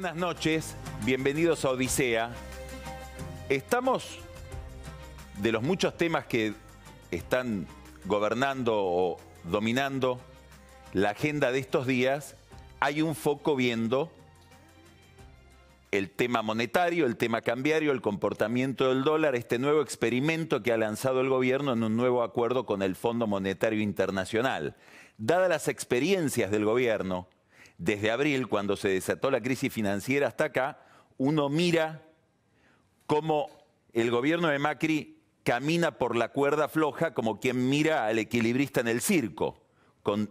buenas noches, bienvenidos a Odisea. Estamos de los muchos temas que están gobernando o dominando la agenda de estos días, hay un foco viendo el tema monetario, el tema cambiario, el comportamiento del dólar, este nuevo experimento que ha lanzado el gobierno en un nuevo acuerdo con el Fondo Monetario Internacional. Dadas las experiencias del gobierno, desde abril, cuando se desató la crisis financiera hasta acá, uno mira cómo el gobierno de Macri camina por la cuerda floja como quien mira al equilibrista en el circo, con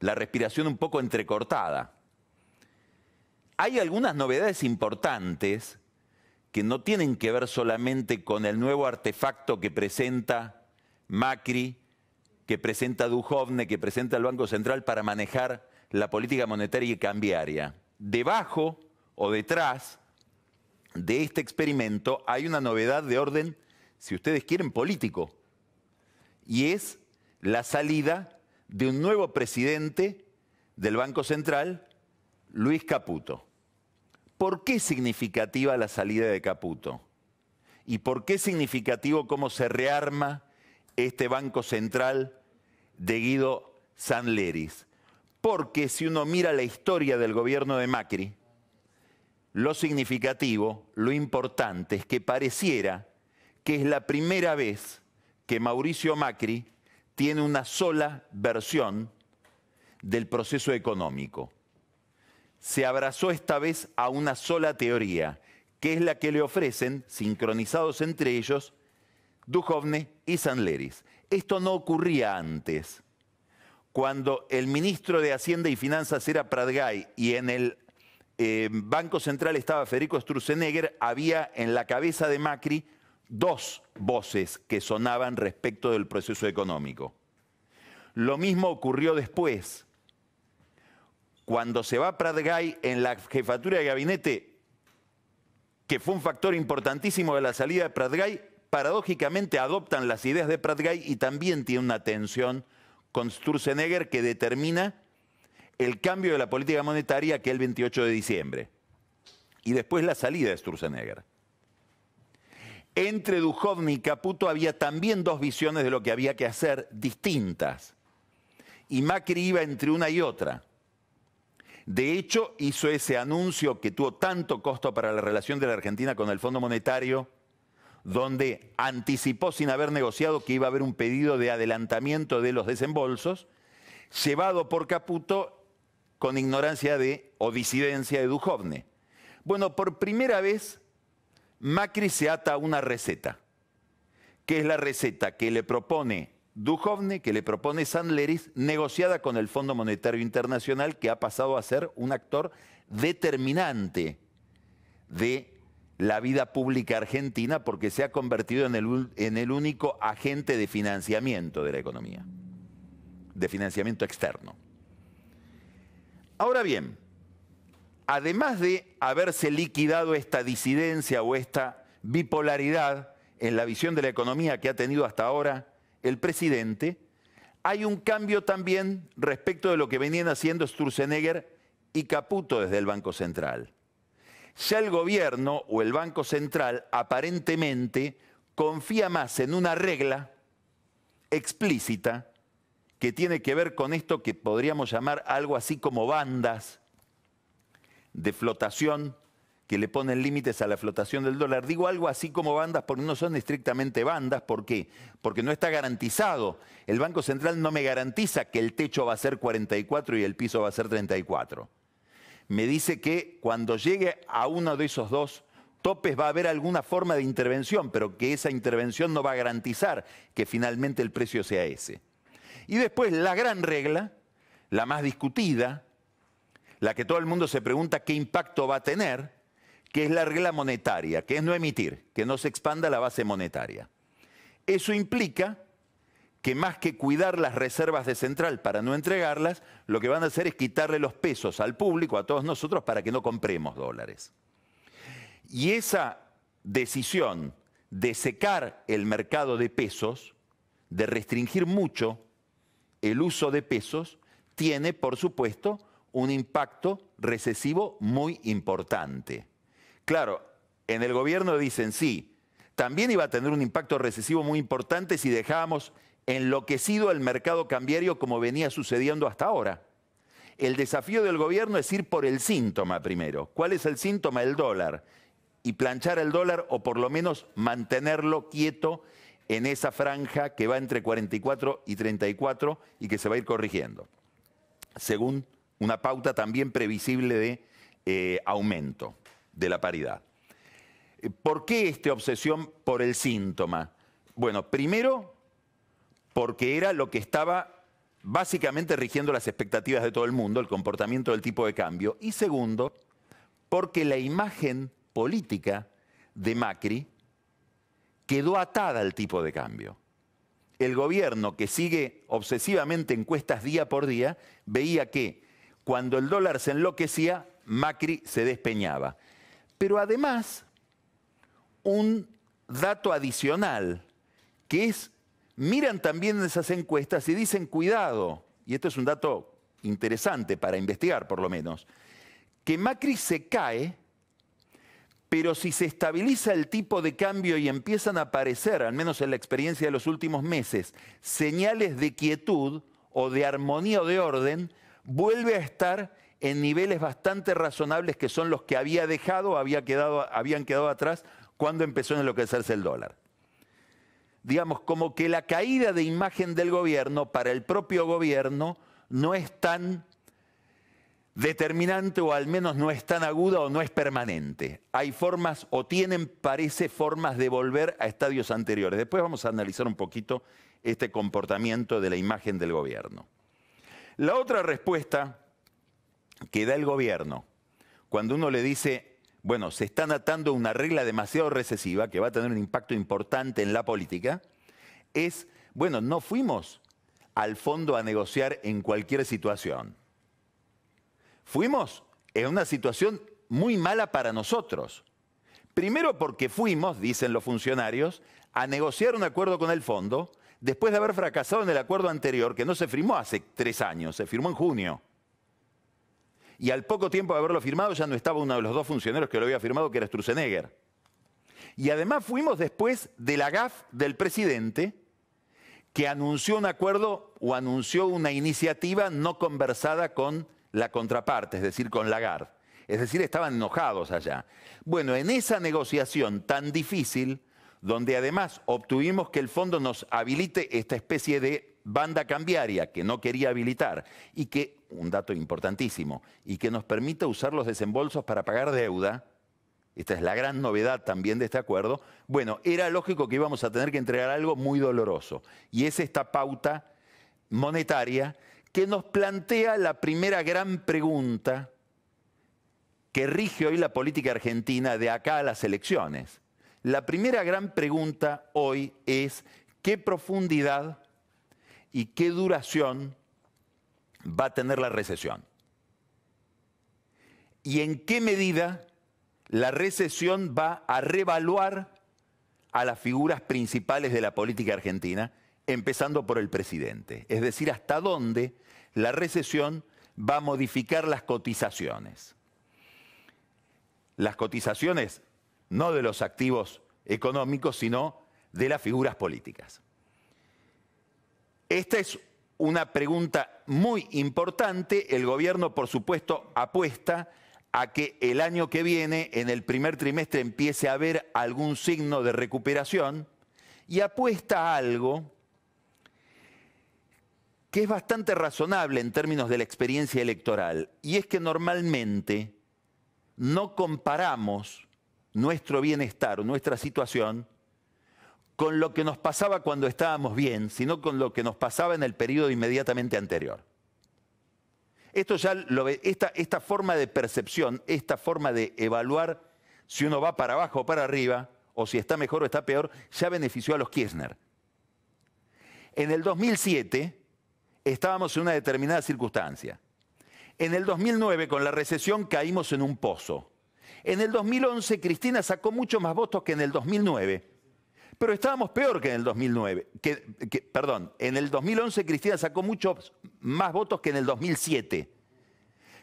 la respiración un poco entrecortada. Hay algunas novedades importantes que no tienen que ver solamente con el nuevo artefacto que presenta Macri, que presenta Duhovne, que presenta el Banco Central para manejar la política monetaria y cambiaria. Debajo o detrás de este experimento hay una novedad de orden, si ustedes quieren, político, y es la salida de un nuevo presidente del Banco Central, Luis Caputo. ¿Por qué significativa la salida de Caputo? ¿Y por qué significativo cómo se rearma este Banco Central de Guido Sanleris? Porque si uno mira la historia del gobierno de Macri, lo significativo, lo importante es que pareciera que es la primera vez que Mauricio Macri tiene una sola versión del proceso económico. Se abrazó esta vez a una sola teoría, que es la que le ofrecen, sincronizados entre ellos, Duhovne y Sanleris. Esto no ocurría antes cuando el ministro de Hacienda y Finanzas era Pradgay y en el eh, Banco Central estaba Federico Sturzenegger, había en la cabeza de Macri dos voces que sonaban respecto del proceso económico. Lo mismo ocurrió después. Cuando se va Pradgay en la jefatura de gabinete, que fue un factor importantísimo de la salida de Pradgay, paradójicamente adoptan las ideas de Pradgay y también tiene una tensión con Sturzenegger que determina el cambio de la política monetaria que el 28 de diciembre. Y después la salida de Sturzenegger. Entre Duhovni y Caputo había también dos visiones de lo que había que hacer distintas. Y Macri iba entre una y otra. De hecho, hizo ese anuncio que tuvo tanto costo para la relación de la Argentina con el Fondo Monetario, donde anticipó sin haber negociado que iba a haber un pedido de adelantamiento de los desembolsos, llevado por Caputo con ignorancia de, o disidencia de Dujovne. Bueno, por primera vez, Macri se ata a una receta, que es la receta que le propone Dujovne, que le propone Sandleris, negociada con el Fondo Monetario Internacional, que ha pasado a ser un actor determinante de la vida pública argentina porque se ha convertido en el, único agente de financiamiento de la economía, de financiamiento externo. Ahora bien, además de haberse liquidado esta disidencia o esta bipolaridad en la visión de la economía que ha tenido hasta ahora el presidente, hay un cambio también respecto de lo que venían haciendo Sturzenegger y Caputo desde el Banco Central. Ya el gobierno o el Banco Central aparentemente confía más en una regla explícita que tiene que ver con esto que podríamos llamar algo así como bandas de flotación que le ponen límites a la flotación del dólar. Digo algo así como bandas porque no son estrictamente bandas. ¿Por qué? Porque no está garantizado. El Banco Central no me garantiza que el techo va a ser 44 y el piso va a ser 34 me dice que cuando llegue a uno de esos dos topes va a haber alguna forma de intervención, pero que esa intervención no va a garantizar que finalmente el precio sea ese. Y después la gran regla, la más discutida, la que todo el mundo se pregunta qué impacto va a tener, que es la regla monetaria, que es no emitir, que no se expanda la base monetaria. Eso implica que más que cuidar las reservas de Central para no entregarlas, lo que van a hacer es quitarle los pesos al público, a todos nosotros, para que no compremos dólares. Y esa decisión de secar el mercado de pesos, de restringir mucho el uso de pesos, tiene, por supuesto, un impacto recesivo muy importante. Claro, en el gobierno dicen sí, también iba a tener un impacto recesivo muy importante si dejábamos enloquecido el mercado cambiario como venía sucediendo hasta ahora. El desafío del gobierno es ir por el síntoma primero. ¿Cuál es el síntoma? El dólar. Y planchar el dólar o por lo menos mantenerlo quieto en esa franja que va entre 44 y 34 y que se va a ir corrigiendo, según una pauta también previsible de eh, aumento de la paridad. ¿Por qué esta obsesión por el síntoma? Bueno, primero porque era lo que estaba básicamente rigiendo las expectativas de todo el mundo, el comportamiento del tipo de cambio. Y segundo, porque la imagen política de Macri quedó atada al tipo de cambio. El gobierno que sigue obsesivamente encuestas día por día veía que cuando el dólar se enloquecía, Macri se despeñaba. Pero además, un dato adicional, que es miran también esas encuestas y dicen, cuidado, y esto es un dato interesante para investigar por lo menos, que Macri se cae, pero si se estabiliza el tipo de cambio y empiezan a aparecer, al menos en la experiencia de los últimos meses, señales de quietud o de armonía o de orden, vuelve a estar en niveles bastante razonables que son los que había dejado, había habían quedado atrás cuando empezó a enloquecerse el dólar digamos, como que la caída de imagen del gobierno para el propio gobierno no es tan determinante o al menos no es tan aguda o no es permanente. Hay formas o tienen, parece, formas de volver a estadios anteriores. Después vamos a analizar un poquito este comportamiento de la imagen del gobierno. La otra respuesta que da el gobierno cuando uno le dice bueno, se están atando una regla demasiado recesiva que va a tener un impacto importante en la política, es, bueno, no fuimos al fondo a negociar en cualquier situación. Fuimos en una situación muy mala para nosotros. Primero porque fuimos, dicen los funcionarios, a negociar un acuerdo con el fondo después de haber fracasado en el acuerdo anterior, que no se firmó hace tres años, se firmó en junio y al poco tiempo de haberlo firmado ya no estaba uno de los dos funcionarios que lo había firmado, que era Struzenegger. Y además fuimos después de la GAF del presidente, que anunció un acuerdo o anunció una iniciativa no conversada con la contraparte, es decir, con Lagarde. Es decir, estaban enojados allá. Bueno, en esa negociación tan difícil, donde además obtuvimos que el fondo nos habilite esta especie de banda cambiaria que no quería habilitar y que, un dato importantísimo, y que nos permite usar los desembolsos para pagar deuda, esta es la gran novedad también de este acuerdo, bueno, era lógico que íbamos a tener que entregar algo muy doloroso, y es esta pauta monetaria que nos plantea la primera gran pregunta que rige hoy la política argentina de acá a las elecciones. La primera gran pregunta hoy es, ¿qué profundidad y qué duración va a tener la recesión. Y en qué medida la recesión va a revaluar a las figuras principales de la política argentina, empezando por el presidente. Es decir, hasta dónde la recesión va a modificar las cotizaciones. Las cotizaciones no de los activos económicos, sino de las figuras políticas. Esta es una pregunta muy importante. El gobierno, por supuesto, apuesta a que el año que viene, en el primer trimestre, empiece a haber algún signo de recuperación y apuesta a algo que es bastante razonable en términos de la experiencia electoral, y es que normalmente no comparamos nuestro bienestar, nuestra situación, con lo que nos pasaba cuando estábamos bien, sino con lo que nos pasaba en el periodo inmediatamente anterior. Esto ya esta, esta forma de percepción, esta forma de evaluar si uno va para abajo o para arriba, o si está mejor o está peor, ya benefició a los Kirchner. En el 2007 estábamos en una determinada circunstancia. En el 2009, con la recesión, caímos en un pozo. En el 2011, Cristina sacó mucho más votos que en el 2009 pero estábamos peor que en el 2009. perdón, en el 2011 Cristina sacó muchos más votos que en el 2007.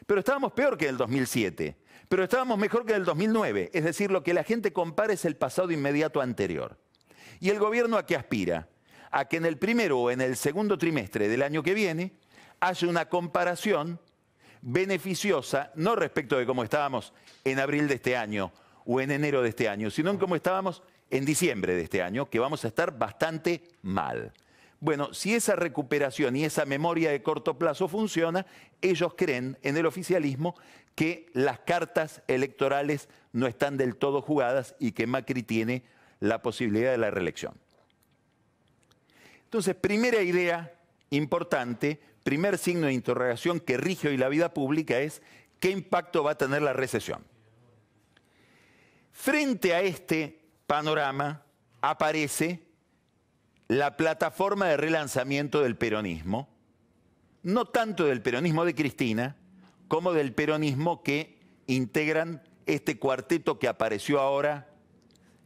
Pero estábamos peor que en el 2007. Pero estábamos mejor que en el 2009. Es decir, lo que la gente compara es el pasado inmediato anterior. ¿Y el gobierno a qué aspira? A que en el primero o en el segundo trimestre del año que viene haya una comparación beneficiosa, no respecto de cómo estábamos en abril de este año o en enero de este año, sino en cómo estábamos en diciembre de este año que vamos a estar bastante mal. Bueno, si esa recuperación y esa memoria de corto plazo funciona, ellos creen en el oficialismo que las cartas electorales no están del todo jugadas y que Macri tiene la posibilidad de la reelección. Entonces, primera idea importante, primer signo de interrogación que rige hoy la vida pública es qué impacto va a tener la recesión. Frente a este panorama aparece la plataforma de relanzamiento del peronismo, no tanto del peronismo de Cristina, como del peronismo que integran este cuarteto que apareció ahora,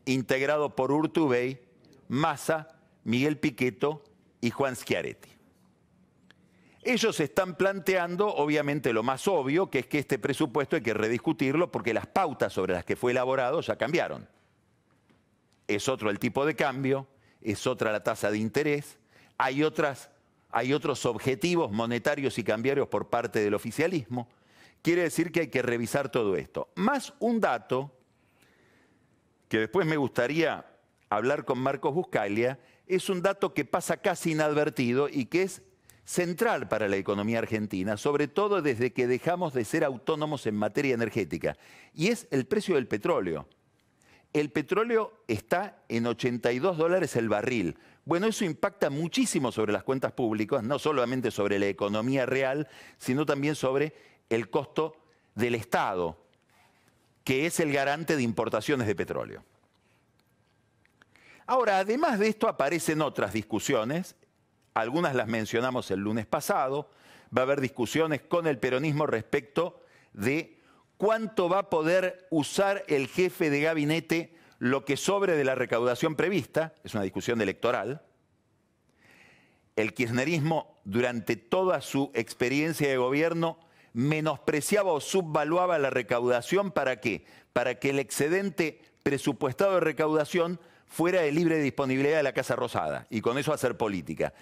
integrado por Urtubey, Massa, Miguel Piqueto y Juan Schiaretti. Ellos están planteando, obviamente, lo más obvio, que es que este presupuesto hay que rediscutirlo porque las pautas sobre las que fue elaborado ya cambiaron es otro el tipo de cambio, es otra la tasa de interés, hay, otras, hay otros objetivos monetarios y cambiarios por parte del oficialismo. Quiere decir que hay que revisar todo esto. Más un dato que después me gustaría hablar con Marcos Buscalia, es un dato que pasa casi inadvertido y que es central para la economía argentina, sobre todo desde que dejamos de ser autónomos en materia energética, y es el precio del petróleo. El petróleo está en 82 dólares el barril. Bueno, eso impacta muchísimo sobre las cuentas públicas, no solamente sobre la economía real, sino también sobre el costo del Estado, que es el garante de importaciones de petróleo. Ahora, además de esto aparecen otras discusiones, algunas las mencionamos el lunes pasado, va a haber discusiones con el peronismo respecto de ¿cuánto va a poder usar el jefe de gabinete lo que sobre de la recaudación prevista? Es una discusión electoral. El kirchnerismo, durante toda su experiencia de gobierno, menospreciaba o subvaluaba la recaudación para qué? Para que el excedente presupuestado de recaudación fuera de libre disponibilidad de la Casa Rosada y con eso hacer política.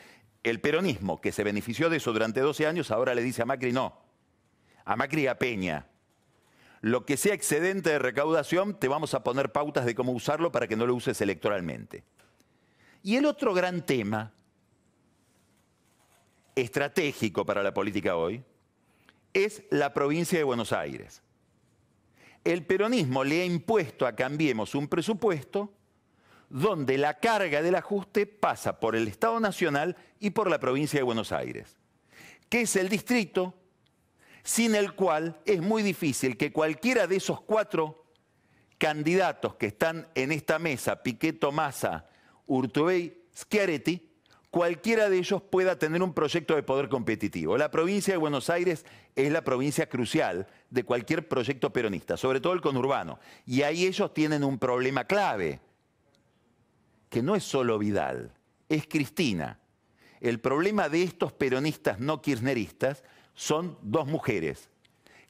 El peronismo, que se benefició de eso durante 12 años, ahora le dice a Macri no, a Macri y a Peña, lo que sea excedente de recaudación, te vamos a poner pautas de cómo usarlo para que no lo uses electoralmente. Y el otro gran tema estratégico para la política hoy es la provincia de Buenos Aires. El peronismo le ha impuesto a Cambiemos un presupuesto donde la carga del ajuste pasa por el Estado Nacional y por la provincia de Buenos Aires, que es el distrito sin el cual es muy difícil que cualquiera de esos cuatro candidatos que están en esta mesa, Piqueto Tomasa, Urtubey, Schiaretti, cualquiera de ellos pueda tener un proyecto de poder competitivo. La provincia de Buenos Aires es la provincia crucial de cualquier proyecto peronista, sobre todo el conurbano. Y ahí ellos tienen un problema clave, que no es solo Vidal, es Cristina. El problema de estos peronistas no kirchneristas son dos mujeres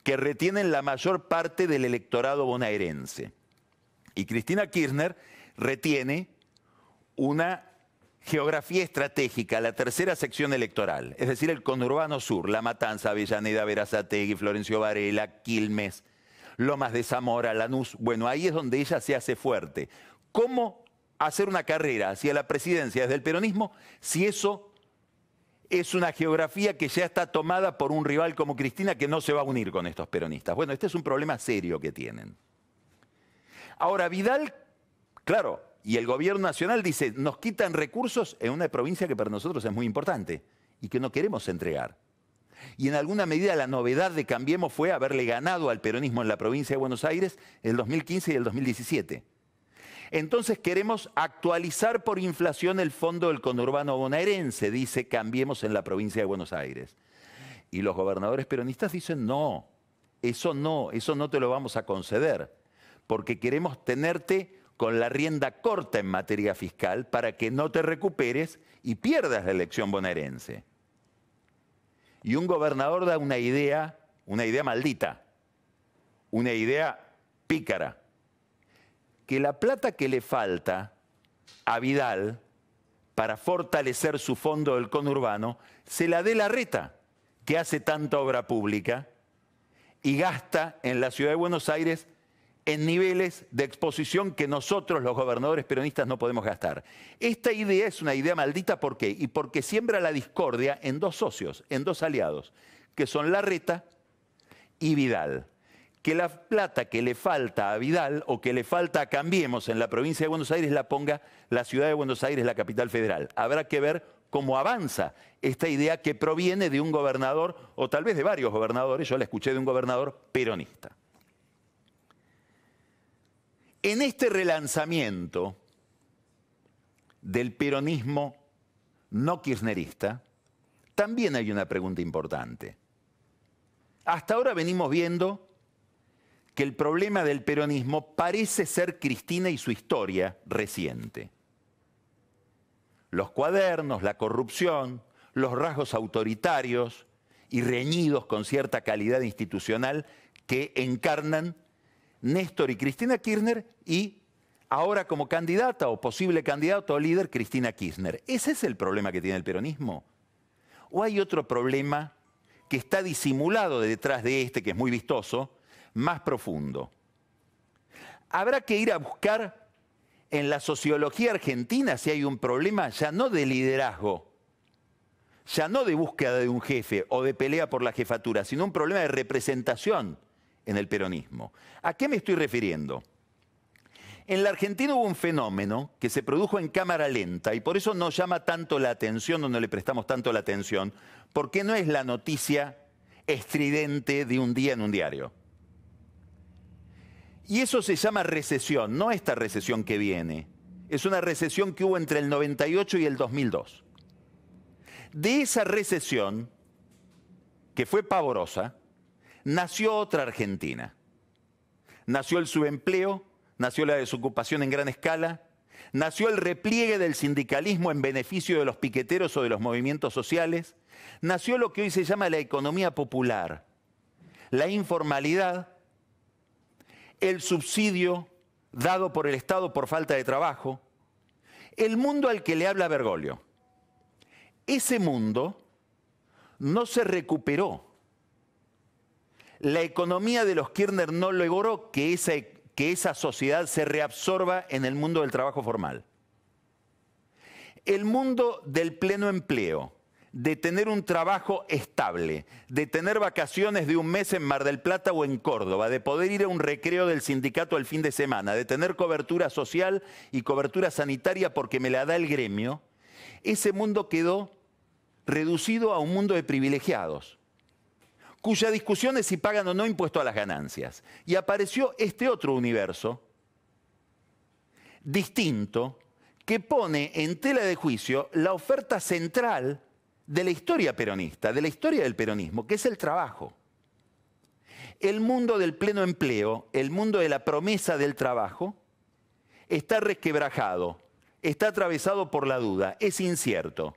que retienen la mayor parte del electorado bonaerense. Y Cristina Kirchner retiene una geografía estratégica, la tercera sección electoral, es decir, el conurbano sur, La Matanza, Avellaneda, Verazategui, Florencio Varela, Quilmes, Lomas de Zamora, Lanús. Bueno, ahí es donde ella se hace fuerte. ¿Cómo hacer una carrera hacia la presidencia desde el peronismo si eso es una geografía que ya está tomada por un rival como Cristina que no se va a unir con estos peronistas. Bueno, este es un problema serio que tienen. Ahora, Vidal, claro, y el gobierno nacional dice, nos quitan recursos en una provincia que para nosotros es muy importante y que no queremos entregar. Y en alguna medida la novedad de Cambiemos fue haberle ganado al peronismo en la provincia de Buenos Aires en el 2015 y el 2017. Entonces queremos actualizar por inflación el fondo del conurbano bonaerense, dice Cambiemos en la provincia de Buenos Aires. Y los gobernadores peronistas dicen, no, eso no, eso no te lo vamos a conceder, porque queremos tenerte con la rienda corta en materia fiscal para que no te recuperes y pierdas la elección bonaerense. Y un gobernador da una idea, una idea maldita, una idea pícara que la plata que le falta a Vidal para fortalecer su fondo del conurbano se la dé la reta, que hace tanta obra pública y gasta en la ciudad de Buenos Aires en niveles de exposición que nosotros los gobernadores peronistas no podemos gastar. Esta idea es una idea maldita, ¿por qué? Y porque siembra la discordia en dos socios, en dos aliados, que son la Reta y Vidal que la plata que le falta a Vidal o que le falta a Cambiemos en la provincia de Buenos Aires la ponga la ciudad de Buenos Aires, la capital federal. Habrá que ver cómo avanza esta idea que proviene de un gobernador o tal vez de varios gobernadores, yo la escuché de un gobernador peronista. En este relanzamiento del peronismo no kirchnerista, también hay una pregunta importante. Hasta ahora venimos viendo que el problema del peronismo parece ser Cristina y su historia reciente. Los cuadernos, la corrupción, los rasgos autoritarios y reñidos con cierta calidad institucional que encarnan Néstor y Cristina Kirchner y ahora como candidata o posible candidato o líder Cristina Kirchner. ¿Ese es el problema que tiene el peronismo? ¿O hay otro problema que está disimulado detrás de este, que es muy vistoso, más profundo. Habrá que ir a buscar en la sociología argentina si hay un problema ya no de liderazgo, ya no de búsqueda de un jefe o de pelea por la jefatura, sino un problema de representación en el peronismo. ¿A qué me estoy refiriendo? En la Argentina hubo un fenómeno que se produjo en cámara lenta y por eso no llama tanto la atención o no le prestamos tanto la atención, porque no es la noticia estridente de un día en un diario. Y eso se llama recesión, no esta recesión que viene. Es una recesión que hubo entre el 98 y el 2002. De esa recesión, que fue pavorosa, nació otra Argentina. Nació el subempleo, nació la desocupación en gran escala, nació el repliegue del sindicalismo en beneficio de los piqueteros o de los movimientos sociales, nació lo que hoy se llama la economía popular, la informalidad el subsidio dado por el Estado por falta de trabajo, el mundo al que le habla Bergoglio, ese mundo no se recuperó. La economía de los Kirchner no logró que esa, que esa sociedad se reabsorba en el mundo del trabajo formal. El mundo del pleno empleo, de tener un trabajo estable, de tener vacaciones de un mes en Mar del Plata o en Córdoba, de poder ir a un recreo del sindicato el fin de semana, de tener cobertura social y cobertura sanitaria porque me la da el gremio, ese mundo quedó reducido a un mundo de privilegiados, cuya discusión es si pagan o no impuesto a las ganancias. Y apareció este otro universo, distinto, que pone en tela de juicio la oferta central de la historia peronista, de la historia del peronismo, que es el trabajo. El mundo del pleno empleo, el mundo de la promesa del trabajo, está resquebrajado, está atravesado por la duda, es incierto.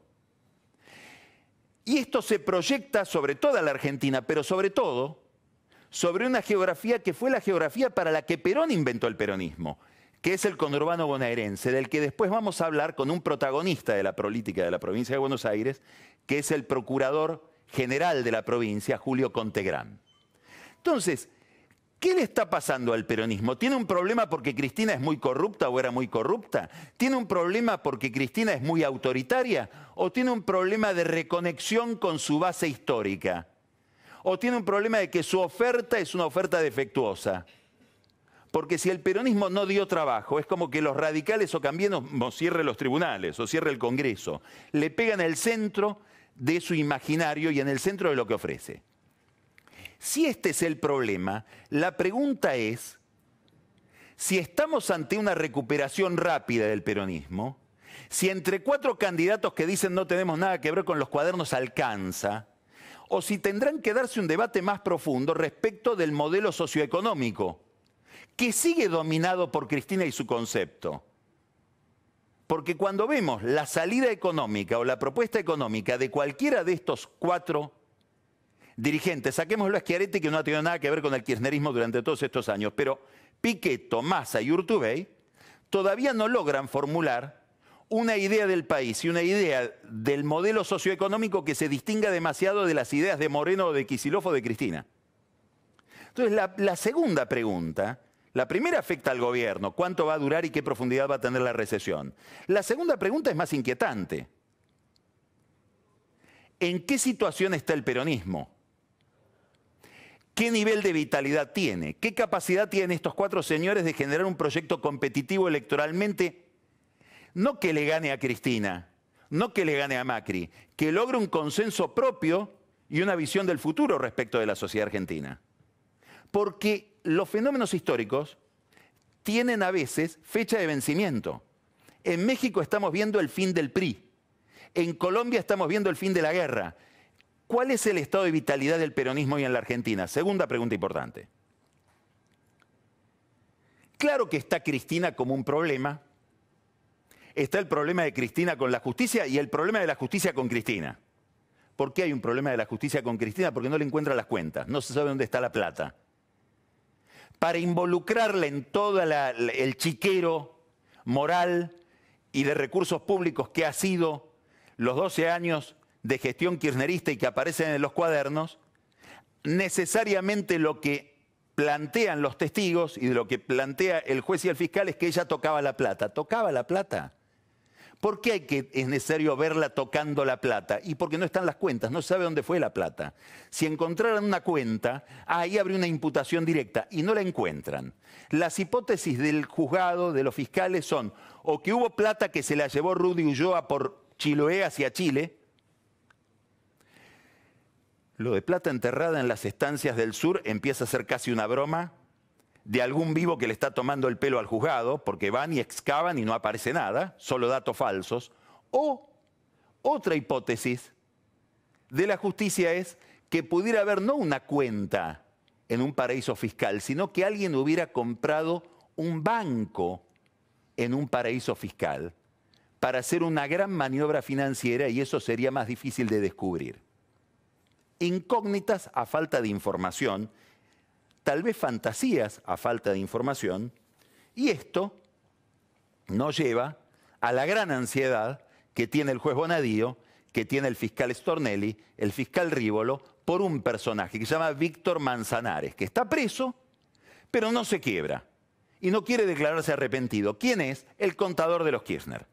Y esto se proyecta sobre toda la Argentina, pero sobre todo sobre una geografía que fue la geografía para la que Perón inventó el peronismo, que es el conurbano bonaerense, del que después vamos a hablar con un protagonista de la política de la provincia de Buenos Aires, que es el procurador general de la provincia, Julio Contegrán. Entonces, ¿Qué le está pasando al peronismo? ¿Tiene un problema porque Cristina es muy corrupta o era muy corrupta? ¿Tiene un problema porque Cristina es muy autoritaria? ¿O tiene un problema de reconexión con su base histórica? ¿O tiene un problema de que su oferta es una oferta defectuosa? Porque si el peronismo no dio trabajo, es como que los radicales o cambiemos cierre los tribunales o cierre el Congreso. Le pegan el centro de su imaginario y en el centro de lo que ofrece. Si este es el problema, la pregunta es si estamos ante una recuperación rápida del peronismo, si entre cuatro candidatos que dicen no tenemos nada que ver con los cuadernos alcanza, o si tendrán que darse un debate más profundo respecto del modelo socioeconómico que sigue dominado por Cristina y su concepto. Porque cuando vemos la salida económica o la propuesta económica de cualquiera de estos cuatro dirigentes, saquémoslo a Esquiarete que no ha tenido nada que ver con el kirchnerismo durante todos estos años, pero Piqueto, Massa y Urtubey todavía no logran formular una idea del país y una idea del modelo socioeconómico que se distinga demasiado de las ideas de Moreno, de Kicillof o de Cristina. Entonces, la segunda pregunta la primera afecta al gobierno, cuánto va a durar y qué profundidad va a tener la recesión. La segunda pregunta es más inquietante. ¿En qué situación está el peronismo? ¿Qué nivel de vitalidad tiene? ¿Qué capacidad tienen estos cuatro señores de generar un proyecto competitivo electoralmente? No que le gane a Cristina, no que le gane a Macri, que logre un consenso propio y una visión del futuro respecto de la sociedad argentina. Porque los fenómenos históricos tienen a veces fecha de vencimiento. En México estamos viendo el fin del PRI. En Colombia estamos viendo el fin de la guerra. ¿Cuál es el estado de vitalidad del peronismo hoy en la Argentina? Segunda pregunta importante. Claro que está Cristina como un problema. Está el problema de Cristina con la justicia y el problema de la justicia con Cristina. ¿Por qué hay un problema de la justicia con Cristina? Porque no le encuentra las cuentas, no se sabe dónde está la plata para involucrarla en todo el chiquero moral y de recursos públicos que ha sido los 12 años de gestión kirchnerista y que aparecen en los cuadernos, necesariamente lo que plantean los testigos y de lo que plantea el juez y el fiscal es que ella tocaba la plata. ¿Tocaba la plata? ¿Por qué es necesario verla tocando la plata? Y porque no están las cuentas, no sabe dónde fue la plata. Si encontraran una cuenta, ahí habría una imputación directa y no la encuentran. Las hipótesis del juzgado, de los fiscales son o que hubo plata que se la llevó Rudy Ulloa por Chiloé hacia Chile, lo de plata enterrada en las estancias del sur empieza a ser casi una broma de algún vivo que le está tomando el pelo al juzgado, porque van y excavan y no aparece nada, solo datos falsos. O otra hipótesis de la justicia es que pudiera haber no una cuenta en un paraíso fiscal, sino que alguien hubiera comprado un banco en un paraíso fiscal para hacer una gran maniobra financiera y eso sería más difícil de descubrir. Incógnitas a falta de información tal vez fantasías a falta de información, y esto nos lleva a la gran ansiedad que tiene el juez Bonadío, que tiene el fiscal Stornelli, el fiscal Rívolo, por un personaje que se llama Víctor Manzanares, que está preso, pero no se quiebra y no quiere declararse arrepentido. ¿Quién es? El contador de los Kirchner.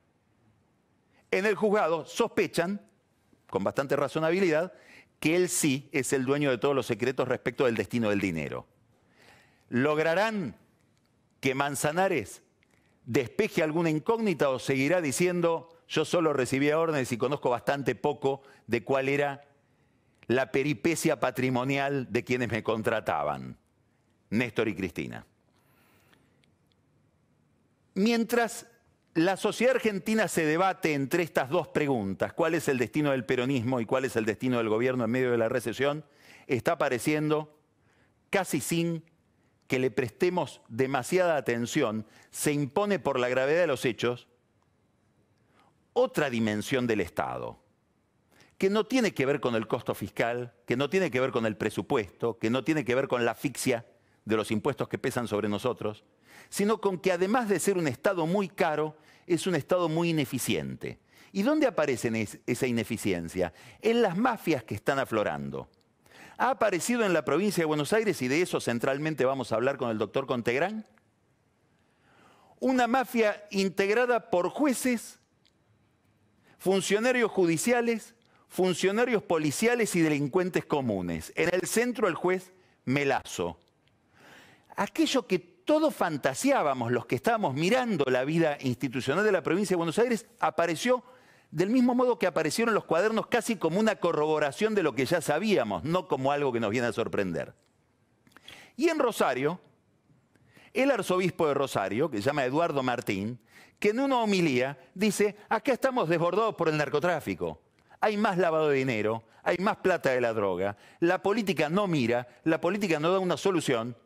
En el juzgado sospechan, con bastante razonabilidad, que él sí es el dueño de todos los secretos respecto del destino del dinero. ¿Lograrán que Manzanares despeje alguna incógnita o seguirá diciendo yo solo recibía órdenes y conozco bastante poco de cuál era la peripecia patrimonial de quienes me contrataban, Néstor y Cristina? Mientras la sociedad argentina se debate entre estas dos preguntas, cuál es el destino del peronismo y cuál es el destino del gobierno en medio de la recesión, está apareciendo casi sin que le prestemos demasiada atención se impone por la gravedad de los hechos otra dimensión del Estado, que no tiene que ver con el costo fiscal, que no tiene que ver con el presupuesto, que no tiene que ver con la asfixia de los impuestos que pesan sobre nosotros, sino con que además de ser un Estado muy caro, es un Estado muy ineficiente. ¿Y dónde aparece esa ineficiencia? En las mafias que están aflorando ha aparecido en la provincia de Buenos Aires, y de eso centralmente vamos a hablar con el doctor Contegrán, una mafia integrada por jueces, funcionarios judiciales, funcionarios policiales y delincuentes comunes. En el centro el juez Melazo. Aquello que todos fantaseábamos los que estábamos mirando la vida institucional de la provincia de Buenos Aires apareció del mismo modo que aparecieron los cuadernos casi como una corroboración de lo que ya sabíamos, no como algo que nos viene a sorprender. Y en Rosario, el arzobispo de Rosario, que se llama Eduardo Martín, que en una homilía dice, acá estamos desbordados por el narcotráfico, hay más lavado de dinero, hay más plata de la droga, la política no mira, la política no da una solución,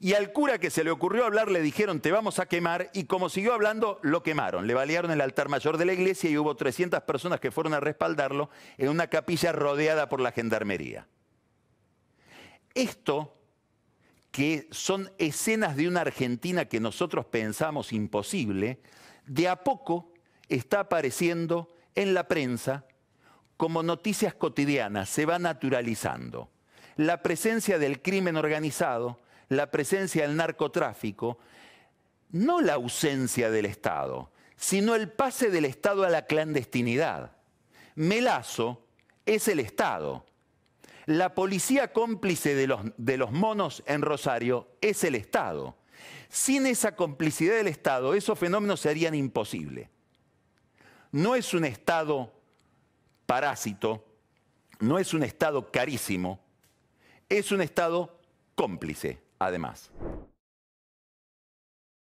y al cura que se le ocurrió hablar le dijeron, te vamos a quemar, y como siguió hablando, lo quemaron. Le balearon el altar mayor de la iglesia y hubo 300 personas que fueron a respaldarlo en una capilla rodeada por la gendarmería. Esto, que son escenas de una Argentina que nosotros pensamos imposible, de a poco está apareciendo en la prensa como noticias cotidianas, se va naturalizando. La presencia del crimen organizado, la presencia del narcotráfico, no la ausencia del Estado, sino el pase del Estado a la clandestinidad. Melazo es el Estado. La policía cómplice de los, monos en Rosario es el Estado. Sin esa complicidad del Estado, esos fenómenos serían imposibles. No es un Estado parásito, no es un Estado carísimo, es un Estado cómplice además.